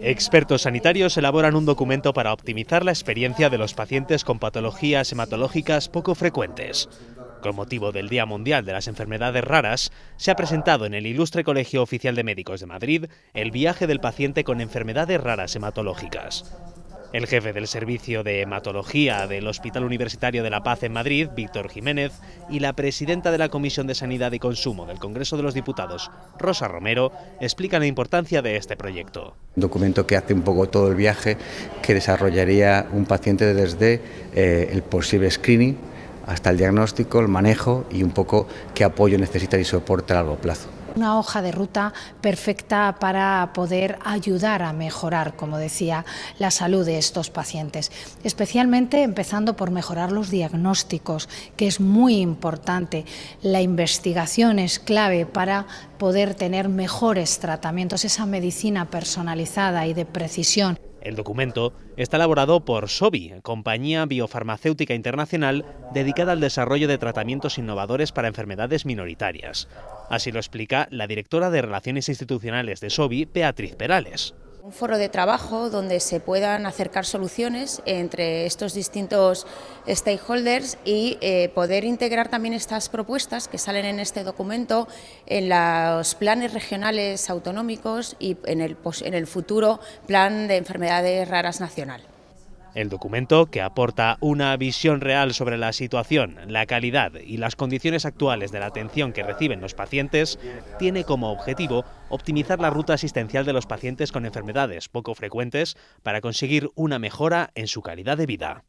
Expertos sanitarios elaboran un documento para optimizar la experiencia de los pacientes con patologías hematológicas poco frecuentes. Con motivo del Día Mundial de las Enfermedades Raras, se ha presentado en el Ilustre Colegio Oficial de Médicos de Madrid el viaje del paciente con enfermedades raras hematológicas. El jefe del Servicio de Hematología del Hospital Universitario de La Paz en Madrid, Víctor Jiménez, y la presidenta de la Comisión de Sanidad y Consumo del Congreso de los Diputados, Rosa Romero, explican la importancia de este proyecto. Un documento que hace un poco todo el viaje que desarrollaría un paciente desde eh, el posible screening hasta el diagnóstico, el manejo y un poco qué apoyo necesita y soporte a largo plazo. Una hoja de ruta perfecta para poder ayudar a mejorar, como decía, la salud de estos pacientes, especialmente empezando por mejorar los diagnósticos, que es muy importante. La investigación es clave para poder tener mejores tratamientos, esa medicina personalizada y de precisión. El documento está elaborado por SOBI, compañía biofarmacéutica internacional dedicada al desarrollo de tratamientos innovadores para enfermedades minoritarias. Así lo explica la directora de Relaciones Institucionales de SOBI, Beatriz Perales. Un foro de trabajo donde se puedan acercar soluciones entre estos distintos stakeholders y eh, poder integrar también estas propuestas que salen en este documento en los planes regionales autonómicos y en el, en el futuro plan de enfermedades raras nacional. El documento, que aporta una visión real sobre la situación, la calidad y las condiciones actuales de la atención que reciben los pacientes, tiene como objetivo optimizar la ruta asistencial de los pacientes con enfermedades poco frecuentes para conseguir una mejora en su calidad de vida.